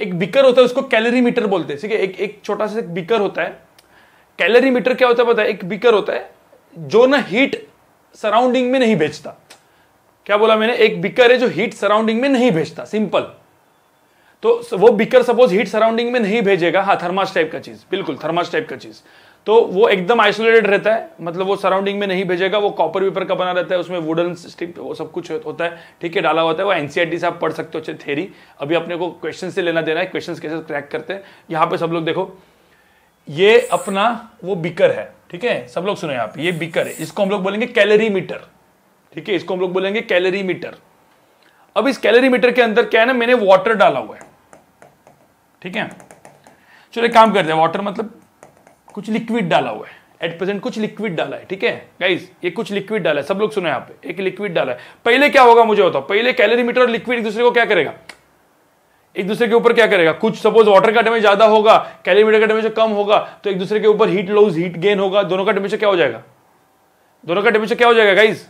एक बिकर होता है उसको कैलोरी मीटर बोलते हैं ठीक है एक एक छोटा सा बिकर होता है कैलोरी मीटर क्या होता है पता है एक बिकर होता है जो ना हीट सराउंडिंग में नहीं भेजता क्या बोला मैंने एक बिकर है जो हीट सराउंडिंग में नहीं भेजता सिंपल तो वो बिकर सपोज हीट सराउंडिंग में नहीं भेजेगा हाँ थर्मास टाइप का चीज बिल्कुल थर्मास टाइप का चीज तो वो एकदम आइसोलेटेड रहता है मतलब वो सराउंडिंग में नहीं भेजेगा वो कॉपर पेपर का बना रहता है उसमें वुडन स्टिक वो सब कुछ होता है ठीक है डाला होता है वो एनसीआरटी e से आप पढ़ सकते हो अच्छे थेरी अभी अपने को क्वेश्चन से लेना देना है क्वेश्चन कैसे क्रैक करते हैं यहाँ पे सब लोग देखो ये अपना वो बिकर है ठीक है सब लोग सुनो यहाँ पे ये बिकर है इसको हम लोग बोलेंगे कैलरी मीटर ठीक है इसको हम लोग बोलेंगे कैलरी मीटर अब इस कैलरी मीटर के अंदर क्या है ना मैंने वाटर डाला हुआ है ठीक है चलो काम करते हैं वाटर मतलब कुछ लिक्विड डाला हुआ है एट प्रेजेंट कुछ लिक्विड डाला है ठीक है गाइज ये कुछ लिक्विड डाला है सब लोग सुनो यहाँ पे एक लिक्विड डाला है पहले क्या होगा मुझे बताओ पहले कैलोरीमीटर और लिक्विड एक दूसरे को क्या करेगा एक दूसरे के ऊपर क्या करेगा कुछ सपोज वाटर का टेम्परेचर ज्यादा होगा कैलोरीमीटर का टेम्परेचर कम होगा तो एक दूसरे के ऊपर हीट लॉस हीट गेन होगा दोनों का टेम्परेचर क्या हो जाएगा दोनों का टेम्परेचर क्या हो जाएगा गाइज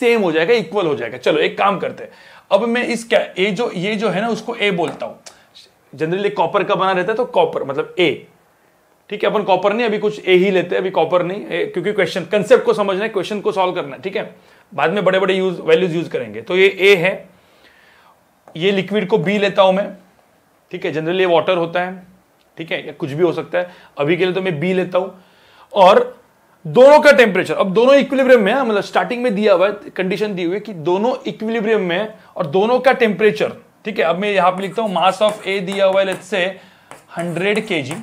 सेम हो जाएगा इक्वल हो जाएगा चलो एक काम करते हैं अब मैं इस क्या ये जो ये जो है ना उसको ए बोलता हूं जनरली कॉपर का बना रहता है तो कॉपर मतलब ए ठीक है अपन कॉपर नहीं अभी कुछ ए ही लेते हैं अभी कॉपर नहीं ए, क्योंकि क्वेश्चन कंसेप्ट को समझना है क्वेश्चन को सॉल्व करना है ठीक है बाद में बड़े बड़े यूज वैल्यूज यूज करेंगे तो ये ए है ये लिक्विड को बी लेता हूं मैं ठीक है जनरली वाटर होता है ठीक है या कुछ भी हो सकता है अभी के लिए तो मैं बी लेता हूं और दोनों का टेम्परेचर अब दोनों इक्विलिब्रियम में हाँ, मतलब स्टार्टिंग में दिया हुआ है कंडीशन दी हुई है कि दोनों इक्विलिब्रियम में और दोनों का टेम्परेचर ठीक है अब मैं यहां पे लिखता हूं मास ऑफ ए दिया हुआ है let's say 100 KG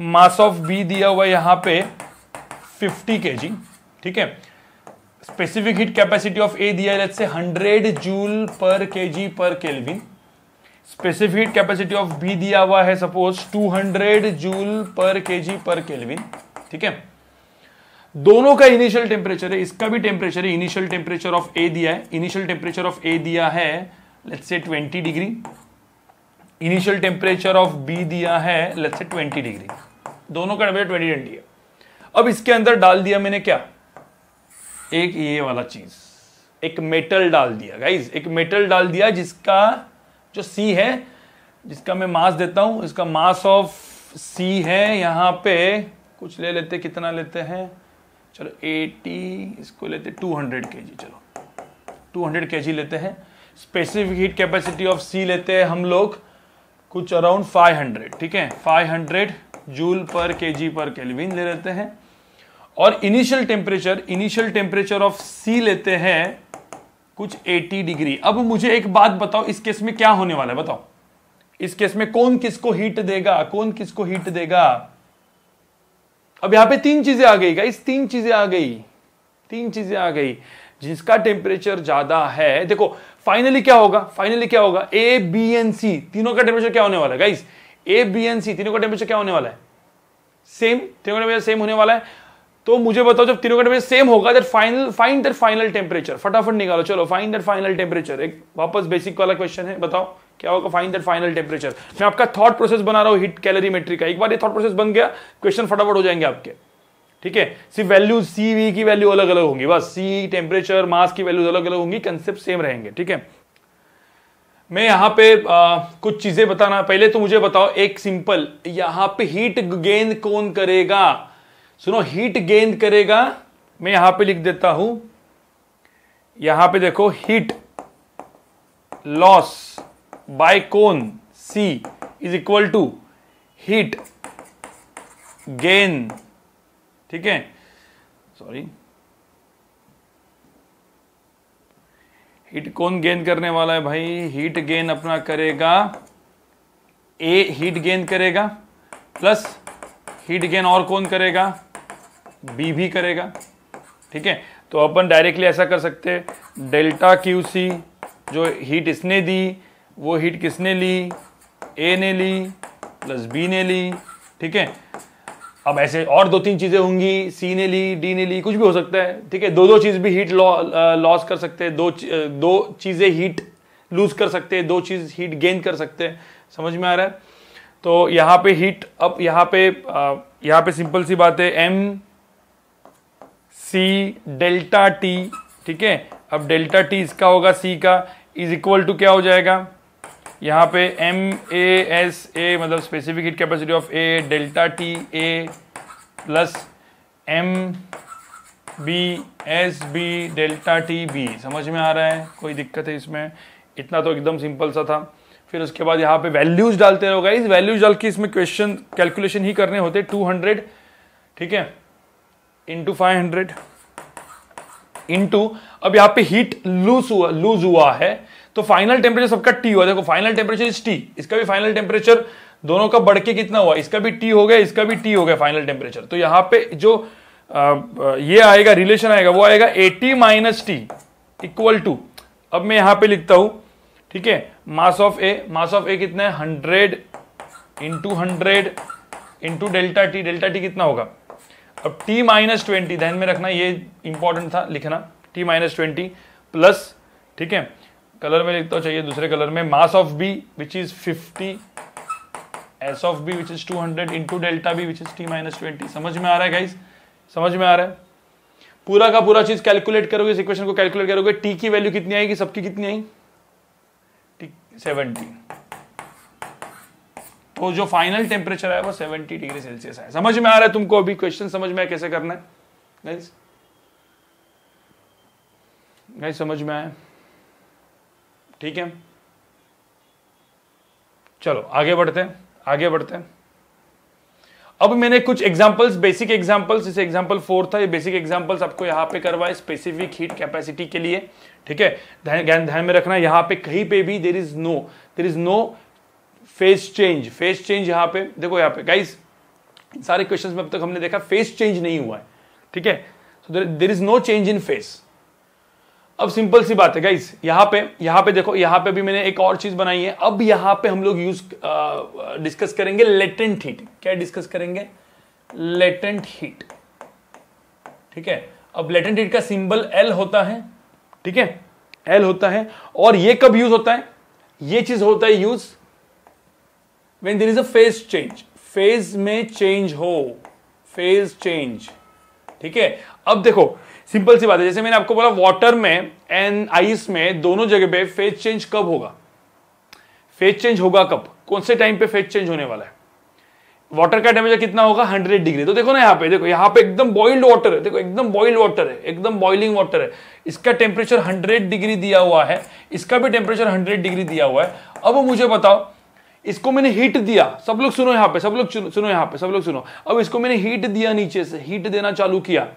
mass of B दिया हुआ यहां पे 50 के ठीक है specific heat capacity of A दिया let's say 100 joule per K per kelvin specific heat capacity of B दिया हुआ है suppose 200 joule per K per kelvin ठीक है दोनों का इनिशियल टेम्परेचर है इसका भी टेम्परेचर है इनिशियल टेम्परेचर ऑफ ए दिया है इनिशियल टेम्परेचर ऑफ ए दिया है let's say 20 degree initial temperature of B दिया है लेट से 20 डिग्री दोनों का डिवाइड ट्वेंटी ट्वेंटी है अब इसके अंदर डाल दिया मैंने क्या एक ये वाला चीज एक मेटल डाल दिया गाइज एक मेटल डाल दिया जिसका जो सी है जिसका मैं मास देता हूं इसका मास ऑफ सी है यहां पे कुछ ले लेते कितना लेते हैं चलो 80 इसको लेते 200 हंड्रेड के जी चलो 200 हंड्रेड के जी लेते हैं specific heat capacity of C लेते हैं हम लोग कुछ अराउंड 500 ठीक है 500 जूल पर के जी पर केल्विन ले लेते हैं और initial temperature initial temperature of C लेते हैं कुछ 80 डिग्री अब मुझे एक बात बताओ इस केस में क्या होने वाला है बताओ इस केस में कौन किसको हीट देगा कौन किसको हीट देगा अब यहां पे तीन चीजें आ गई गाइस तीन चीजें आ गई तीन चीजें आ गई जिसका टेम्परेचर ज्यादा है देखो फाइनली क्या होगा फाइनली क्या होगा ए बी एंड सी तीनों का टेम्परेचर क्या होने वाला है guys A B and C तीनों का टेम्परेचर क्या होने वाला है सेम तीनों का टेम्परेचर सेम होने वाला है तो मुझे बताओ जब तीनों का टेम्परेचर सेम होगा that final find that final temperature फटाफट निकालो चलो फाइंड दैट फाइनल टेम्परेचर एक वापस बेसिक वाला क्वेश्चन है बताओ क्या होगा फाइंड दैट फाइनल टेम्परेचर मैं आपका थॉट प्रोसेस बना रहा हूं हिट कैलोरीमेट्री का एक बार ये थॉट प्रोसेस बन गया क्वेश्चन फटाफट हो जाएंगे आपके ठीक है सिर्फ वैल्यू सी वी की वैल्यू अलग अलग होंगी बस सी टेम्परेचर मास की वैल्यू अलग अलग होंगी कंसेप्ट सेम रहेंगे ठीक है मैं यहाँ पे आ, कुछ चीजें बताना पहले तो मुझे बताओ एक सिंपल यहाँ पे हीट गेंद कौन करेगा सुनो हीट गेंद करेगा मैं यहां पे लिख देता हूं यहां पे देखो हीट लॉस बाय कोन सी is equal to heat gain ठीक है सॉरी हीट कौन गेन करने वाला है भाई हीट गेन अपना करेगा ए हीट गेन करेगा प्लस हीट गेन और कौन करेगा बी भी करेगा ठीक है तो अपन डायरेक्टली ऐसा कर सकते हैं डेल्टा क्यू सी जो हीट इसने दी वो हीट किसने ली ए ने ली प्लस बी ने ली ठीक है अब ऐसे और दो तीन चीज़ें होंगी सी ने ली डी ने ली कुछ भी हो सकता है ठीक है दो दो चीज़ भी हीट लॉस कर सकते हैं दो दो चीज़ें हीट लूज कर सकते हैं दो चीज़ हीट गेन कर सकते हैं समझ में आ रहा है तो यहाँ पे हीट अब यहाँ पे यहाँ पे सिंपल सी बात है एम सी डेल्टा टी ठीक है अब डेल्टा टी इसका होगा सी का इज इक्वल टू क्या हो जाएगा यहाँ पे एम ए एस ए मतलब specific heat capacity of A delta T A plus M B S B delta T B समझ में आ रहा है कोई दिक्कत है इसमें इतना तो एकदम सिंपल सा था फिर उसके बाद यहाँ पे वैल्यूज डालते रहोगे इस वैल्यूज डाल के इसमें क्वेश्चन कैलकुलेशन ही करने होते टू हंड्रेड ठीक है इंटू फाइव हंड्रेड इंटू अब यहाँ पे हीट लूज हुआ लूज हुआ है तो फाइनल टेम्परेचर सबका टी हुआ देखो फाइनल टेम्परेचर इज टी इसका भी फाइनल टेम्परेचर दोनों का बढ़ के कितना हुआ इसका भी टी हो गया इसका भी टी हो गया फाइनल टेम्परेचर तो यहाँ पे जो आ, ये आएगा रिलेशन आएगा वो आएगा A T minus T equal to अब मैं यहाँ पे लिखता हूं ठीक है mass of A mass of A कितना है hundred into hundred into delta T delta T कितना होगा अब टी माइनस ट्वेंटी ध्यान में रखना ये इंपॉर्टेंट था लिखना टी माइनस ट्वेंटी प्लस ठीक है कलर में लिखता हूँ चाहिए दूसरे कलर में mass of B which is 50 S of B which is 200 hundred into delta B which is T minus twenty समझ में आ रहा है गाइज समझ में आ रहा है पूरा का पूरा चीज कैलकुलेट करोगे इस इक्वेशन को कैलकुलेट करोगे टी की वैल्यू कितनी आएगी सबकी कितनी आई टी सेवेंटी तो जो फाइनल टेम्परेचर है वो 70 डिग्री सेल्सियस है समझ में आ रहा है तुमको अभी क्वेश्चन समझ में आया कैसे करना है गाइस गाइस समझ में आया ठीक है चलो आगे बढ़ते हैं आगे बढ़ते हैं अब मैंने कुछ एग्जांपल्स बेसिक एग्जांपल्स जैसे एग्जांपल फोर था ये बेसिक एग्जांपल्स आपको यहाँ पे करवाए स्पेसिफिक हीट कैपेसिटी के लिए ठीक है ध्यान ध्यान में रखना यहाँ पे कहीं पे भी there is no there is no phase change phase change यहाँ पे देखो यहाँ पे गाइस सारे क्वेश्चन में अब तक हमने देखा फेस चेंज नहीं हुआ है ठीक है there is no change in phase अब सिंपल सी बात है गाइस यहाँ पे यहाँ पे देखो यहाँ पे भी मैंने एक और चीज बनाई है अब यहाँ पे हम लोग यूज डिस्कस uh, करेंगे लेटेंट हीट क्या डिस्कस करेंगे लेटेंट हीट ठीक है अब लेटेंट हीट का सिंबल एल होता है ठीक है एल होता है और ये कब यूज होता है ये चीज होता है use when there is a phase change phase में चेंज हो फेज चेंज ठीक है अब देखो सिंपल सी बात है जैसे मैंने आपको बोला वाटर में एंड आइस में दोनों जगह पे फेज चेंज कब होगा फेज चेंज होगा कब कौन से टाइम पे फेज चेंज होने वाला है वाटर का टेम्परेचर कितना होगा 100 डिग्री तो देखो ना यहाँ पे देखो यहाँ पे एकदम बॉइल्ड वाटर है देखो एकदम बॉइल्ड वाटर है एकदम बॉइलिंग वाटर है इसका टेम्परेचर हंड्रेड डिग्री दिया हुआ है इसका भी टेम्परेचर हंड्रेड डिग्री दिया हुआ है अब मुझे बताओ इसको मैंने हीट दिया सब लोग सुनो यहाँ पे सब लोग सुनो यहाँ पे सब लोग सुनो अब इसको मैंने हीट दिया नीचे से हीट देना चालू किया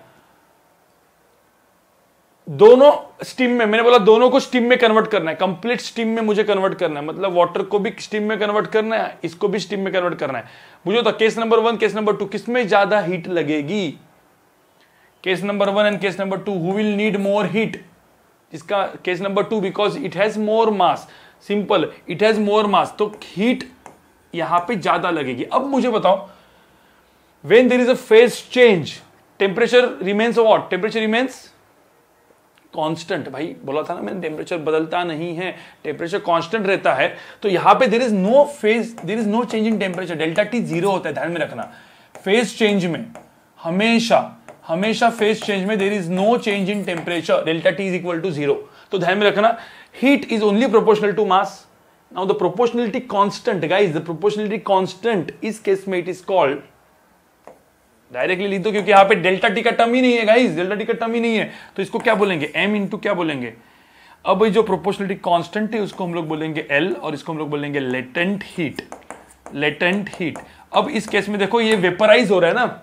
दोनों स्टीम में मैंने बोला दोनों को स्टीम में कन्वर्ट करना है कंप्लीट स्टीम में मुझे कन्वर्ट करना है मतलब वाटर को भी स्टीम में कन्वर्ट करना है इसको भी स्टीम में कन्वर्ट करना है मुझे तो case number one case number two किसमें ज्यादा हीट लगेगी case number one and case number two who will need more heat इसका case number two because it has more mass simple it has more mass तो heat यहां पे ज्यादा लगेगी अब मुझे बताओ when there is a phase change temperature remains what temperature remains constant भाई बोला था ना मैंने टेम्परेचर बदलता नहीं है टेम्परेचर कांस्टेंट रहता है तो यहां पे there is no phase there is no change in temperature delta T zero होता है ध्यान में रखना फेज चेंज में हमेशा हमेशा फेज चेंज में there is no change in temperature delta T is equal to zero तो ध्यान में रखना heat is only proportional to mass now the proportionality constant guys the proportionality constant इस केस में इट इज कॉल्ड डायरेक्टली लिख दो क्योंकि यहाँ पे डेल्टा टी का टर्म ही नहीं है गाइस डेल्टा टी का टर्म ही नहीं है तो इसको क्या बोलेंगे एम इंटू क्या बोलेंगे अब जो प्रोपोर्शनलिटी कांस्टेंट है उसको हम लोग बोलेंगे एल और इसको हम लोग बोलेंगे लेटेंट हीट लेटेंट हीट अब इस केस में देखो ये वेपराइज हो रहा है ना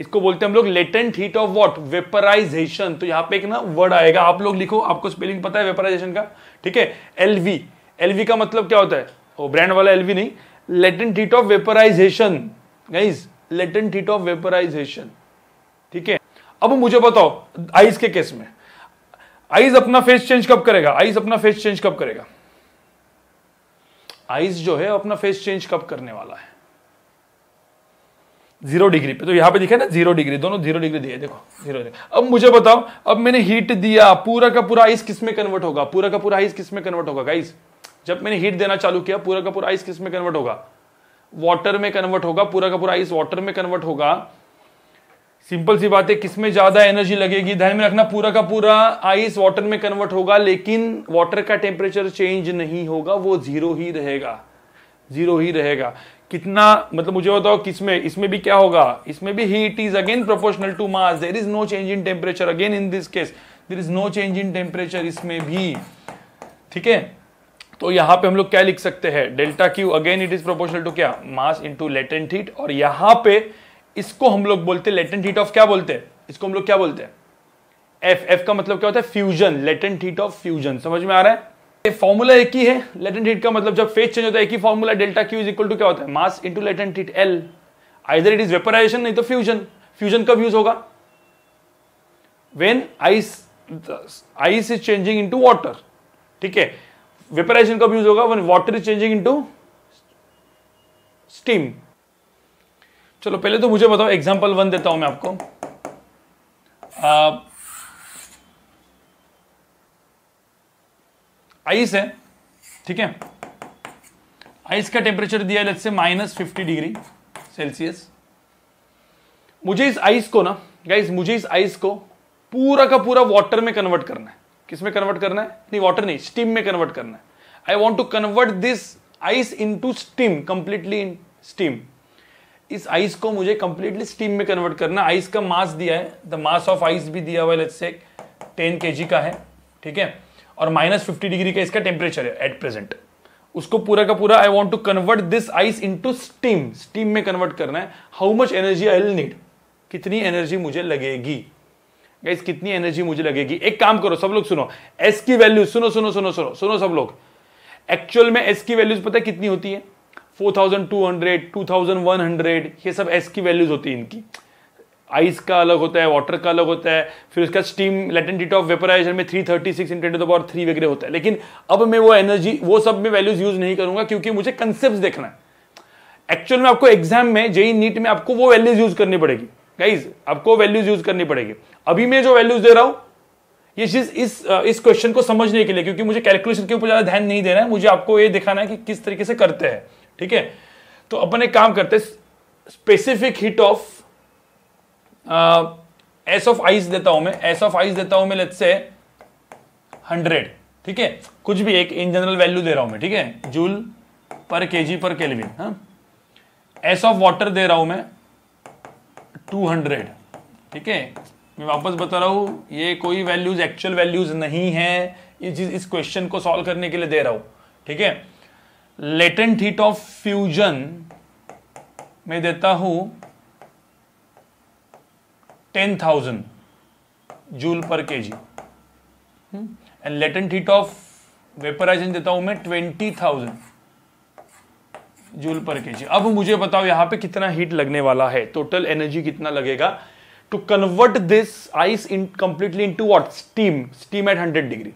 इसको बोलते हैं हम लोग latent heat of what vaporization तो यहाँ पे एक ना वर्ड आएगा आप लोग लिखो आपको स्पेलिंग पता है वेपराइजेशन का ठीक है एलवी एलवी का मतलब क्या होता है ब्रांड वाला एलवी नहीं latent heat of vaporization guys latent heat of vaporization ठीक है अब मुझे बताओ आइस के केस में आइस अपना फेस चेंज कब करेगा आइस अपना फेस चेंज कब करेगा आइस जो है अपना फेस चेंज कब करने वाला है जीरो डिग्री पे तो यहां पे दिखा ना जीरो डिग्री दोनों जीरो डिग्री दिए देखो जीरो डिग्री अब मुझे बताओ अब मैंने हीट दिया पूरा का पूरा आइस किसमें कन्वर्ट होगा पूरा का पूरा आइस किसमें कन्वर्ट होगा गाइस जब मैंने हीट देना चालू किया पूरा का पूरा आइस किसमें कन्वर्ट होगा वाटर में कन्वर्ट होगा पूरा का पूरा आइस वाटर में कन्वर्ट होगा सिंपल सी बात है किसमें ज्यादा एनर्जी लगेगी ध्यान में रखना पूरा का पूरा आइस वाटर में कन्वर्ट होगा लेकिन वाटर का टेम्परेचर चेंज नहीं होगा वो जीरो ही रहेगा जीरो ही रहेगा कितना मतलब मुझे बताओ किसमें इसमें भी क्या होगा इसमें भी heat is again proportional to mass there is no change in temperature again in this case there is no change in temperature इसमें भी ठीक है तो यहां पे हम लोग क्या लिख सकते हैं delta Q again it is proportional to क्या मास इनटू लेटेंट हीट और यहां पे इसको हम लोग बोलते हैं लेटेंट हीट ऑफ क्या बोलते हैं इसको हम लोग क्या बोलते हैं एफ एफ का मतलब क्या होता है fusion latent heat of fusion समझ में आ रहा है फॉर्मूला एक ही है लेटेंट हीट का मतलब जब फेज चेंज होता है एक ही formula delta Q is equal to क्या होता है mass into latent heat L either it is vaporization नहीं तो फ्यूजन फ्यूजन कब यूज होगा when ice ice is changing into water ठीक है वेपराइजेशन कब यूज होगा when water is changing into steam चलो पहले तो मुझे बताओ एग्जाम्पल वन देता हूं मैं आपको आइस है ठीक है आइस का टेम्परेचर दिया है से माइनस फिफ्टी डिग्री सेल्सियस मुझे इस आइस को ना गाइस मुझे इस आइस को पूरा का पूरा वाटर में कन्वर्ट करना है किस में कन्वर्ट करना है नहीं वाटर नहीं स्टीम में कन्वर्ट करना है I want to convert this ice into steam completely in steam इस आइस को मुझे कंप्लीटली स्टीम में कन्वर्ट करना आइस का मास दिया है द मास ऑफ आइस भी दिया हुआ है से टेन के का है ठीक है और माइनस फिफ्टी डिग्री का इसका टेम्परेचर है एट प्रेजेंट उसको पूरा का पूरा I want to convert this ice into steam steam में कन्वर्ट करना है how much energy I will need कितनी एनर्जी मुझे लगेगी गाइस कितनी एनर्जी मुझे लगेगी एक काम करो सब लोग सुनो एस की वैल्यू सुनो सुनो सुनो सुनो सुनो सब लोग एक्चुअल में एस की वैल्यूज पता है कितनी होती है 4200, 2100 ये सब एस की वैल्यूज होती है इनकी आइस का अलग होता है वाटर का अलग होता है फिर उसका स्टीम लेटेंट ऑफ वेपराइजर में 336 thirty six into ten power three वगैरह होता है लेकिन अब मैं वो एनर्जी वो सब में वैल्यूज यूज नहीं करूंगा क्योंकि मुझे कंसेप्ट देखना है एक्चुअल में आपको एग्जाम में जेई नीट में आपको वो वैल्यूज यूज करनी पड़ेगी गाइज आपको वैल्यूज यूज करनी पड़ेगी अभी मैं जो वैल्यूज दे रहा हूं ये चीज इस इस क्वेश्चन को समझने के लिए क्योंकि मुझे कैलकुलेशन के ऊपर ज्यादा ध्यान नहीं देना है मुझे आपको ये दिखाना है कि किस तरीके से करते हैं ठीक है तो अपन एक काम करते specific heat of S of ice देता हूं मैं एस ऑफ आइस देता हूं मैं लेट्स से हंड्रेड ठीक है कुछ भी एक इन जनरल वैल्यू दे रहा हूं मैं ठीक है जूल पर केजी पर केल्विन हाँ एस ऑफ वाटर दे रहा हूं मैं टू हंड्रेड ठीक है मैं वापस बता रहा हूँ ये कोई वैल्यूज एक्चुअल वैल्यूज नहीं है इस इस क्वेश्चन को सॉल्व करने के लिए दे रहा हूं ठीक है लेटेंट हीट ऑफ फ्यूजन मैं देता हूं ten thousand joule per K G and latent heat of vaporization देता हूं मैं twenty thousand joule per K जी अब मुझे बताओ यहाँ पे कितना हीट लगने वाला है टोटल एनर्जी कितना लगेगा to convert this ice in completely into what steam steam at hundred degree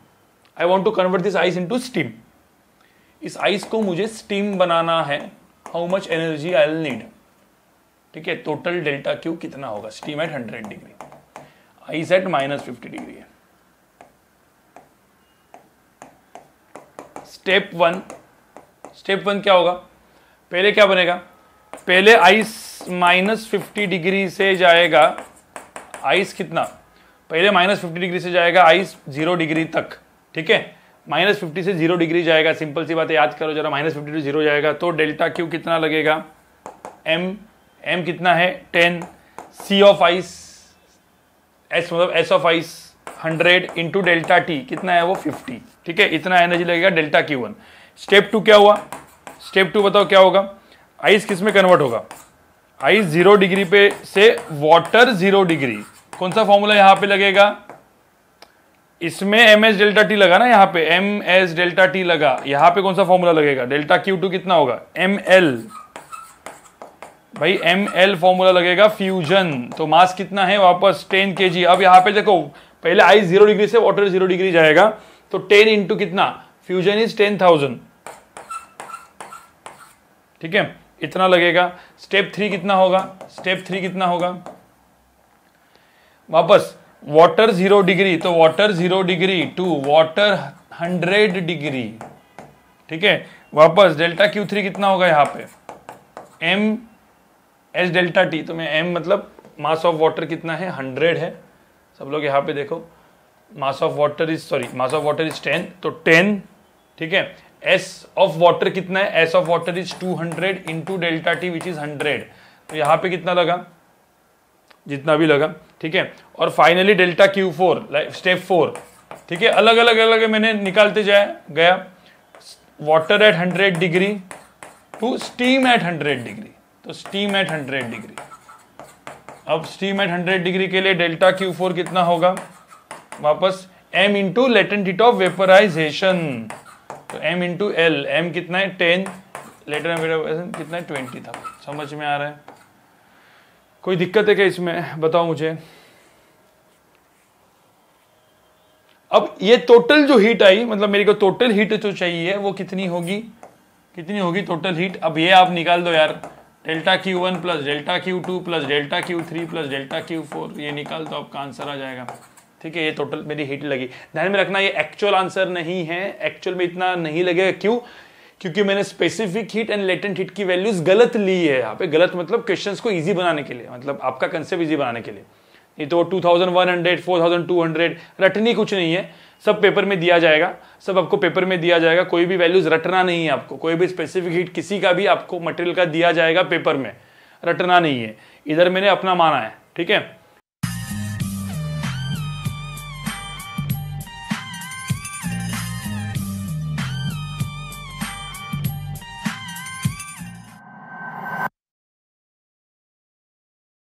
I want to convert this ice into steam इस आइस को मुझे स्टीम बनाना है हाउ मच एनर्जी आई नीड ठीक है टोटल डेल्टा क्यू कितना होगा steam at hundred degree ice at minus fifty degree है स्टेप वन स्टेप वन क्या होगा पहले क्या बनेगा पहले आइस माइनस फिफ्टी डिग्री से जाएगा आइस कितना पहले माइनस फिफ्टी डिग्री से जाएगा आइस जीरो डिग्री तक ठीक है माइनस फिफ्टी से जीरो डिग्री जाएगा सिंपल सी बात याद करो जरा माइनस फिफ्टी टू जीरो जाएगा तो डेल्टा क्यू कितना लगेगा एम एम कितना है ten C of ice S मतलब S of ice hundred into delta T कितना है वो फिफ्टी ठीक है इतना एनर्जी लगेगा delta Q one step two क्या हुआ स्टेप टू बताओ क्या होगा आइस किस में कन्वर्ट होगा आइस जीरो डिग्री पे से वाटर जीरो डिग्री कौन सा फॉर्मूला यहां पे लगेगा इसमें एम एस डेल्टा टी लगा ना यहां पे एम एस डेल्टा टी लगा यहां पे कौन सा फॉर्मूला लगेगा डेल्टा क्यू टू कितना होगा एम एल भाई एम एल फॉर्मूला लगेगा फ्यूजन तो मास कितना है वापस टेन के जी अब यहां पे देखो पहले आइस जीरो डिग्री से वाटर जीरो डिग्री जाएगा तो टेन इंटू कितना फ्यूजन इज टेन थाउजेंड ठीक है इतना लगेगा स्टेप थ्री कितना होगा स्टेप थ्री कितना होगा वापस वाटर जीरो डिग्री तो water zero degree to water hundred degree ठीक है वापस डेल्टा क्यू थ्री कितना होगा यहां पे एम एस डेल्टा टी तो मैं एम मतलब मास ऑफ वाटर कितना है हंड्रेड है सब लोग यहाँ पे देखो mass of water is sorry mass of water is ten तो टेन ठीक है एस ऑफ वाटर कितना है S of water is 200 hundred into delta T which is 100 तो यहाँ पे कितना लगा जितना भी लगा ठीक है और finally delta Q four step four ठीक है अलग अलग अलग मैंने निकालते जाए गया water at hundred degree to steam at hundred degree तो स्टीम एट हंड्रेड डिग्री अब स्टीम एट हंड्रेड डिग्री के लिए डेल्टा क्यू फोर कितना होगा वापस M into latent heat of vaporization तो m इंटू एल एम कितना है टेन लेटर ऑफ कितना है ट्वेंटी था समझ में आ रहा है कोई दिक्कत है क्या इसमें बताओ मुझे अब ये टोटल जो हीट आई मतलब मेरे को टोटल हीट जो चाहिए वो कितनी होगी कितनी होगी टोटल हीट अब ये आप निकाल दो यार delta Q one plus delta Q two plus delta Q three plus delta Q four ये निकाल दो आपका आंसर आ जाएगा ठीक है ये टोटल मेरी हिट लगी ध्यान में रखना ये एक्चुअल आंसर नहीं है एक्चुअल में इतना नहीं लगेगा क्यों क्योंकि मैंने specific heat and latent heat की वैल्यूज गलत ली है यहाँ पे गलत मतलब क्वेश्चन को ईजी बनाने के लिए मतलब आपका कंसेप्ट ईजी बनाने के लिए ये तो 2100, 4200 रटनी कुछ नहीं है सब पेपर में दिया जाएगा सब आपको पेपर में दिया जाएगा कोई भी वैल्यूज रटना नहीं है आपको कोई भी स्पेसिफिक हीट किसी का भी आपको मटेरियल का दिया जाएगा पेपर में रटना नहीं है इधर मैंने अपना माना है ठीक है